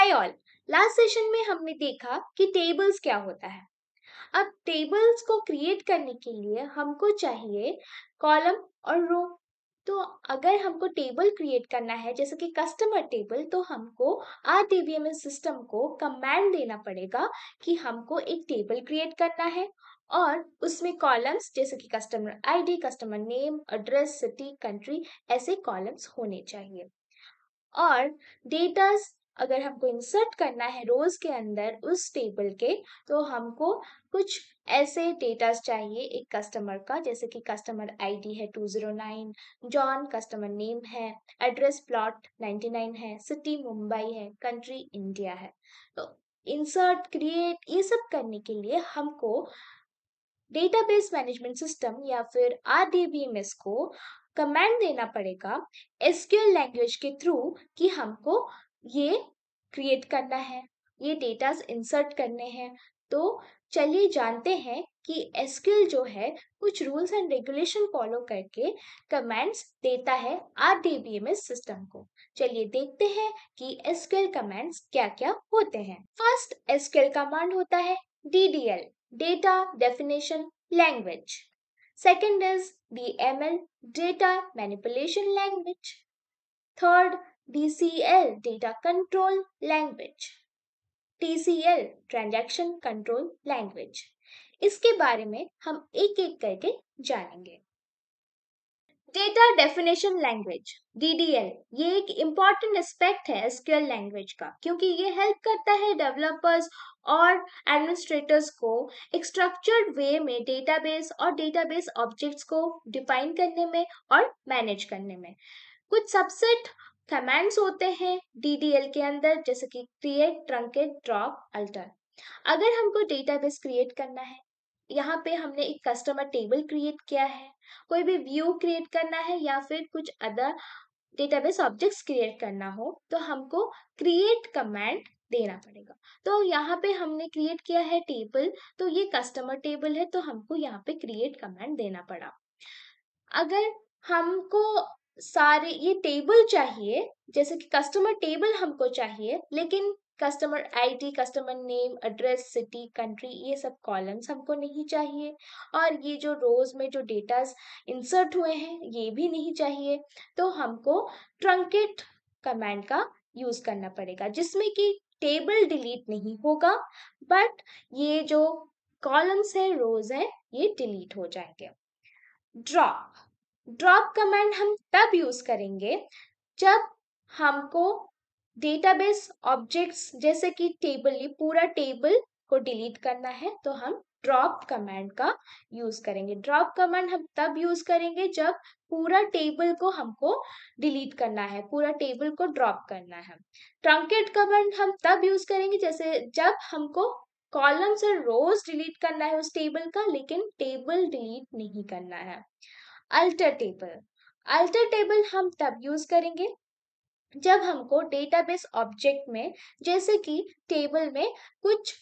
hi all last session में हमने देखा कि टेबल्स क्या होता है अब टेबल्स को क्रिएट करने के लिए हमको चाहिए कॉलम और रो तो अगर हमको टेबल क्रिएट करना है जैसे कि कस्टमर टेबल तो हमको आर टीबीएमएस सिस्टम को कमांड देना पड़ेगा कि हमको एक टेबल क्रिएट करना है और उसमें कॉलम्स जैसे कि customer ID, customer name address city country ऐसे कॉलम्स होने चाहिए और डेटास अगर हमको इंसर्ट करना है रोज के अंदर उस टेबल के तो हमको कुछ ऐसे डेटास चाहिए एक कस्टमर का जैसे कि कस्टमर आईडी है 209 जॉन कस्टमर नेम है एड्रेस प्लॉट 99 है सिटी मुंबई है कंट्री इंडिया है तो इंसर्ट क्रिएट ये सब करने के लिए हमको डेटाबेस मैनेजमेंट सिस्टम या फिर आर को कमेंड देना पड़ेगा एसक्यूएल लैंग्वेज के थ्रू कि हमको ये क्रिएट करना है ये डेटास इंसर्ट करने हैं तो चलिए जानते हैं कि एसक्यूएल जो है कुछ रूल्स एंड रेगुलेशन फॉलो करके कमेंट्स देता है आर डीबीएमएस सिस्टम को चलिए देखते हैं कि एसक्यूएल कमांड्स क्या क्या होते हैं फर्स्ट एसक्यूएल कमांड होता है DDL data definition language second is D M L data manipulation language third DCL Data Control Language TCL Transaction Control Language इसके बारे में हम एक एक करके जानेंगे डेटा डेफिनेशन लैंग्वेज डीडीएल ये एक इम्पॉर्टेंट एस्पेक्ट है एसक्यूएल लैंग्वेज का क्योंकि ये हेल्प करता है डेवलपर्स और एडमिनिस्ट्रेटर्स को एक स्ट्रक्चर्ड वे में डेटाबेस और डेटाबेस ऑब्जेक्ट्स को डिफाइन करने में और मैनेज करने में कुछ सबसेट कमेंट्स होते हैं डीडीएल के अंदर जैसे कि क्रिएट ट्रंकेट ड्रॉप अल्टर अगर हमको डेटाबेस क्रिएट करना है यहाँ पे हमने एक कस्टमर टेबल क्रिएट किया है कोई भी व्यू क्रिएट करना है या फिर कुछ अदर डेटाबेस ऑब्जेक्ट्स क्रिएट करना हो तो हमको क्रिएट कमेंट देना पड़ेगा तो यहाँ पे हमने क्रिएट किया है टेबल तो ये कस्टमर टेबल है तो हमको यहाँ पे क्रिएट कमांड देना पड़ा अगर हमको सारे ये टेबल चाहिए जैसे कि कस्टमर टेबल हमको चाहिए लेकिन customer ID customer name address city country ये सब कॉलम्स हमको नहीं चाहिए और ये जो रोज में जो डेटास इंसर्ट हुए हैं ये भी नहीं चाहिए तो हमको ट्रंकेट कमांड का यूज करना पड़ेगा जिसमें कि टेबल डिलीट नहीं होगा बट ये जो कॉलम्स है रोज है ये डिलीट हो जाएंगे ड्रॉप ड्रॉप कमांड हम तब यूज करेंगे जब हमको डेटाबेस ऑब्जेक्ट्स जैसे कि टेबल ये पूरा टेबल को डिलीट करना है तो हम ड्रॉप कमेंट का यूज करेंगे ड्रॉप कमेंट हम तब यूज करेंगे जब पूरा टेबल को हमको डिलीट करना है पूरा टेबल को ड्रॉप करना है ट्रंकेट कमांड हम तब यूज करेंगे जैसे जब हमको कॉलम्स और रोज डिलीट करना है उस टेबल का लेकिन टेबल डिलीट नहीं करना है अल्टर टेबल अल्टर टेबल हम तब यूज करेंगे जब हमको डेटाबेस ऑब्जेक्ट में जैसे कि टेबल में कुछ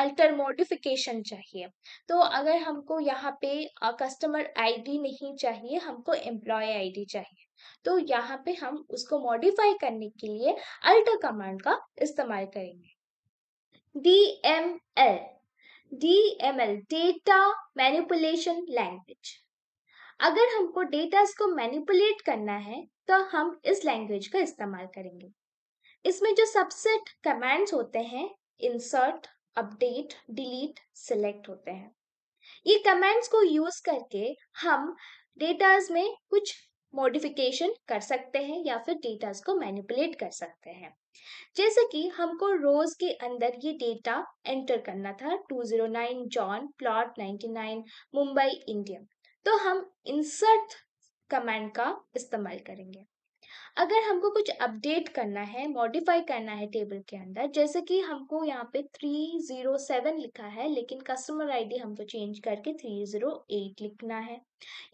अल्टर मॉडिफिकेशन चाहिए तो अगर हमको यहाँ पे कस्टमर आईडी नहीं चाहिए हमको एम्प्लॉय आईडी चाहिए तो यहाँ पे हम उसको मॉडिफाई करने के लिए अल्टर कमांड का इस्तेमाल करेंगे D M L D M L data manipulation language अगर हमको डेटास को मैनिपुलेट करना है तो हम इस लैंग्वेज का इस्तेमाल करेंगे इसमें जो सबसेट कमांड्स होते हैं इंसर्ट अपडेट डिलीट सिलेक्ट होते हैं ये कमांड्स को यूज करके हम डेटाज में कुछ मॉडिफिकेशन कर सकते हैं या फिर डेटाज को मैनिपुलेट कर सकते हैं जैसे कि हमको रोज के अंदर ये डेटा एंटर करना था 209 जॉन प्लॉट 99 मुंबई इंडिया तो हम इंसर्ट कमांड का इस्तेमाल करेंगे अगर हमको कुछ अपडेट करना है मॉडिफाई करना है टेबल के अंदर जैसे कि हमको यहाँ पे 307 लिखा है लेकिन कस्टमर आईडी हमको चेंज करके 308 लिखना है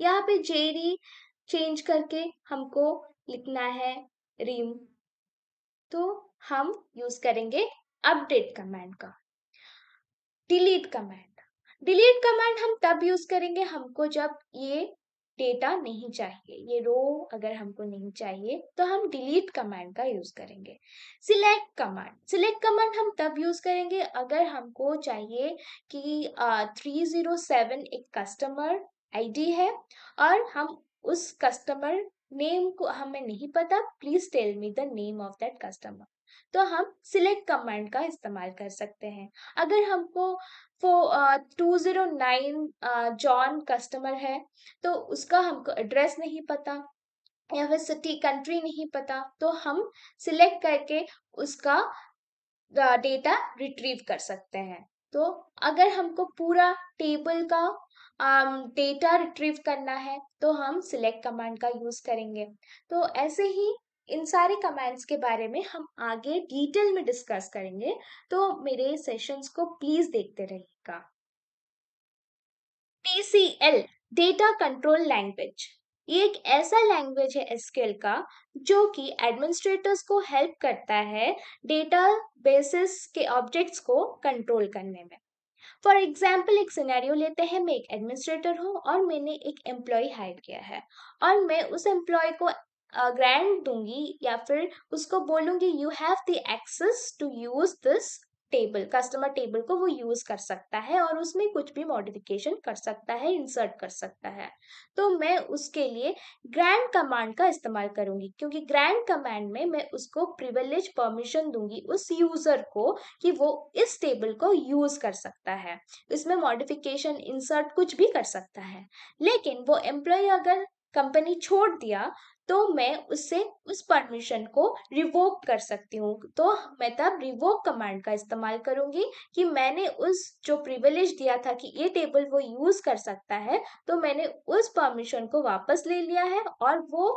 यहाँ पे जेरी चेंज करके हमको लिखना है रीम तो हम यूज करेंगे अपडेट कमांड का डिलीट कमांड डिलीट कमांड हम तब यूज करेंगे हमको जब ये डेटा नहीं चाहिए ये रो अगर हमको नहीं चाहिए तो हम डिलीट कमांड का यूज करेंगे सिलेक्ट कमांड सिलेक्ट कमांड हम तब यूज करेंगे अगर हमको चाहिए कि थ्री जीरो सेवन एक कस्टमर आईडी है और हम उस कस्टमर नेम को हमें नहीं पता please tell me the name of that customer तो हम सिलेक्ट कमांड का इस्तेमाल कर सकते हैं अगर हमको two zero nine John customer है तो उसका हमको एड्रेस नहीं पता या फिर सिटी कंट्री नहीं पता तो हम सिलेक्ट करके उसका डेटा रिट्रीव कर सकते हैं तो अगर हमको पूरा टेबल का डेटा रिट्रीव करना है तो हम सिलेक्ट कमांड का यूज़ करेंगे तो ऐसे ही इन सारे कमेंट्स के बारे में हम आगे डिटेल में डिस्कस करेंगे तो मेरे सेशंस को प्लीज देखते रहिएगा TCL डेटा कंट्रोल लैंग्वेज ये एक ऐसा लैंग्वेज है एसकेल का जो कि एडमिनिस्ट्रेटर्स को हेल्प करता है डेटा बेसिस के ऑब्जेक्ट्स को कंट्रोल करने में फॉर एग्जाम्पल एक सिनेरियो लेते हैं मैं एक एडमिनिस्ट्रेटर हूँ और मैंने एक एम्प्लॉय हायर किया है और मैं उस एम्प्लॉय को ग्रांट दूंगी या फिर उसको बोलूंगी you have the access to use this table customer table को वो यूज कर सकता है और उसमें कुछ भी मॉडिफिकेशन कर सकता है इंसर्ट कर सकता है तो मैं उसके लिए ग्रैंड कमांड का इस्तेमाल करूंगी क्योंकि ग्रैंड कमांड में मैं उसको प्रिविलेज परमिशन दूंगी उस यूजर को कि वो इस टेबल को यूज कर सकता है इसमें मॉडिफिकेशन इंसर्ट कुछ भी कर सकता है लेकिन वो एम्प्लॉय अगर कंपनी छोड़ दिया तो मैं उससे उस परमिशन को रिवोक कर सकती हूँ तो मैं तब रिवोक कमांड का इस्तेमाल करूँगी कि मैंने उस जो प्रिविलेज दिया था कि ये टेबल वो यूज़ कर सकता है तो मैंने उस परमिशन को वापस ले लिया है और वो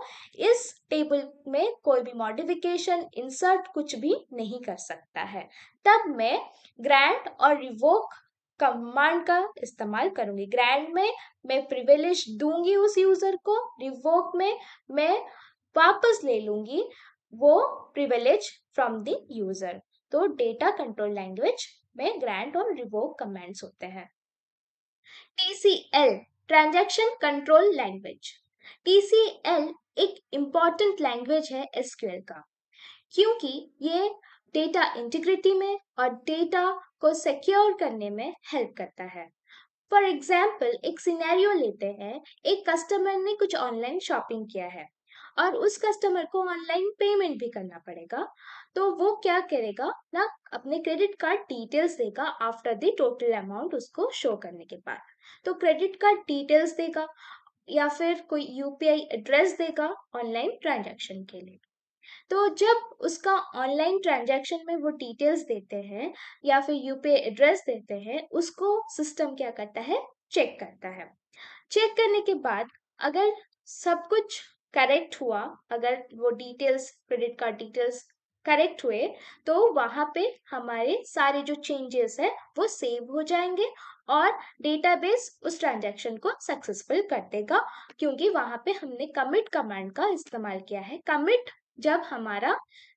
इस टेबल में कोई भी मॉडिफिकेशन इंसर्ट कुछ भी नहीं कर सकता है तब मैं ग्रैंड और रिवोक कमांड का इस्तेमाल करूंगी ग्रैंड में मैं प्रिविलेज दूंगी उस यूजर को रिवोक में मैं वापस ले लूंगी वो प्रिविलेज फ्रॉम द यूजर तो डेटा कंट्रोल लैंग्वेज में ग्रैंड और रिवोक कमांड्स होते हैं TCL transaction control language TCL एक इम्पॉर्टेंट लैंग्वेज है SQL का क्योंकि ये डेटा इंटीग्रिटी में और डेटा को सिक्योर करने में हेल्प करता है फॉर एग्जाम्पल एक सिनेरियो लेते हैं एक कस्टमर ने कुछ ऑनलाइन शॉपिंग किया है और उस कस्टमर को ऑनलाइन पेमेंट भी करना पड़ेगा तो वो क्या करेगा ना अपने क्रेडिट कार्ड डिटेल्स देगा आफ्टर द टोटल अमाउंट उसको शो करने के बाद तो क्रेडिट कार्ड डिटेल्स देगा या फिर कोई यूपीआई एड्रेस देगा ऑनलाइन ट्रांजैक्शन के लिए तो जब उसका ऑनलाइन ट्रांजैक्शन में वो डिटेल्स देते हैं या फिर यूपीआई एड्रेस देते हैं उसको सिस्टम क्या करता है चेक करता है चेक करने के बाद अगर सब कुछ करेक्ट हुआ अगर वो details credit card details correct हुए तो वहाँ पे हमारे सारे जो चेंजेस है वो सेव हो जाएंगे और डेटाबेस उस ट्रांजैक्शन को सक्सेसफुल कर देगा क्योंकि वहाँ पे हमने कमिट कमांड का इस्तेमाल किया है कमिट जब हमारा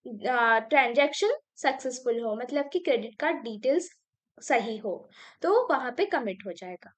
ट्रांजैक्शन सक्सेसफुल हो मतलब कि क्रेडिट कार्ड डिटेल्स सही हो तो वहां पे कमिट हो जाएगा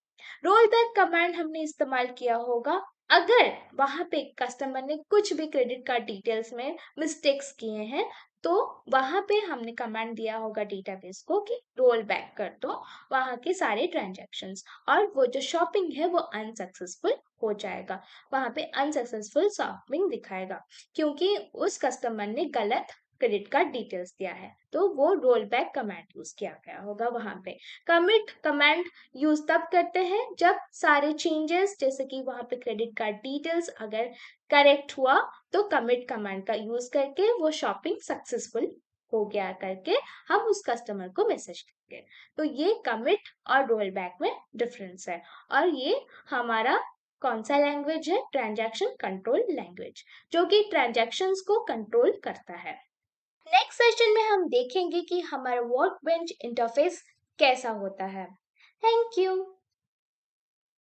रोल बैक कमांड हमने इस्तेमाल किया होगा अगर वहां पे कस्टमर ने कुछ भी क्रेडिट कार्ड डिटेल्स में मिस्टेक्स किए हैं तो वहां पे हमने कमांड दिया होगा डेटाबेस को कि रोल बैक कर दो वहां के सारे ट्रांजेक्शन और वो जो शॉपिंग है वो अनसक्सेसफुल हो जाएगा वहां पे अनसक्सेसफुल शॉपिंग दिखाएगा क्योंकि उस कस्टमर ने गलत क्रेडिट कार्ड डिटेल्स दिया है तो वो रोल बैक कमेंट यूज किया गया होगा वहां पे कमिट कमेंट यूज तब करते हैं जब सारे चेंजेस जैसे कि वहां पे क्रेडिट कार्ड डिटेल्स अगर करेक्ट हुआ तो कमिट कमेंट का यूज करके वो शॉपिंग सक्सेसफुल हो गया करके हम उस कस्टमर को मैसेज करेंगे तो ये कमिट और रोल बैक में डिफरेंस है और ये हमारा कौन सा लैंग्वेज है ट्रांजैक्शन कंट्रोल लैंग्वेज जो कि ट्रांजैक्शंस को कंट्रोल करता है नेक्स्ट सेशन में हम देखेंगे कि हमारा वर्क बेंच इंटरफेस कैसा होता है थैंक यू